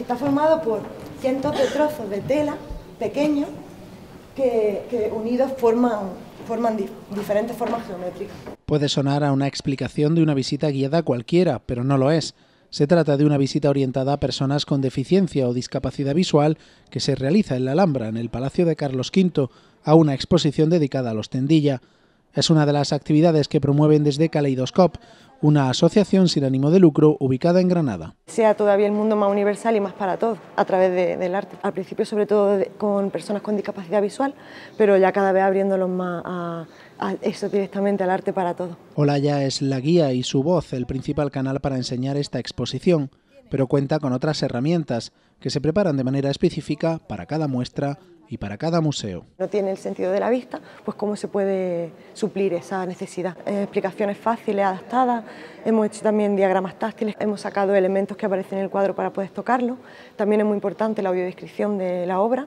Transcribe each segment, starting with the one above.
está formado por cientos de trozos de tela pequeños que, unidos forman, diferentes formas geométricas. Puede sonar a una explicación de una visita guiada cualquiera, pero no lo es. Se trata de una visita orientada a personas con deficiencia o discapacidad visual que se realiza en la Alhambra, en el Palacio de Carlos V, a una exposición dedicada a los Tendilla. Es una de las actividades que promueven desde Kaleidoscop, una asociación sin ánimo de lucro ubicada en Granada. Sea todavía el mundo más universal y más para todos a través del arte. Al principio sobre todo con personas con discapacidad visual, pero ya cada vez abriéndolos más a, eso directamente al arte para todos. Olaya es la guía y su voz el principal canal para enseñar esta exposición pero cuenta con otras herramientas que se preparan de manera específica para cada muestra y para cada museo. No tiene el sentido de la vista, pues cómo se puede suplir esa necesidad. Eh, explicaciones fáciles, adaptadas, hemos hecho también diagramas táctiles, hemos sacado elementos que aparecen en el cuadro para poder tocarlo. También es muy importante la audiodescripción de la obra.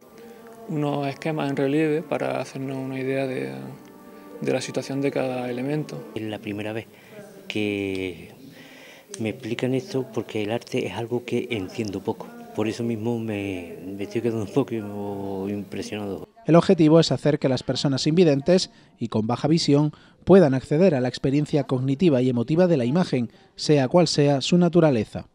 Unos esquemas en relieve para hacernos una idea de, de la situación de cada elemento. Es la primera vez que me explican esto porque el arte es algo que entiendo poco. Por eso mismo me, estoy quedando un poco impresionado. El objetivo es hacer que las personas invidentes y con baja visión puedan acceder a la experiencia cognitiva y emotiva de la imagen, sea cual sea su naturaleza.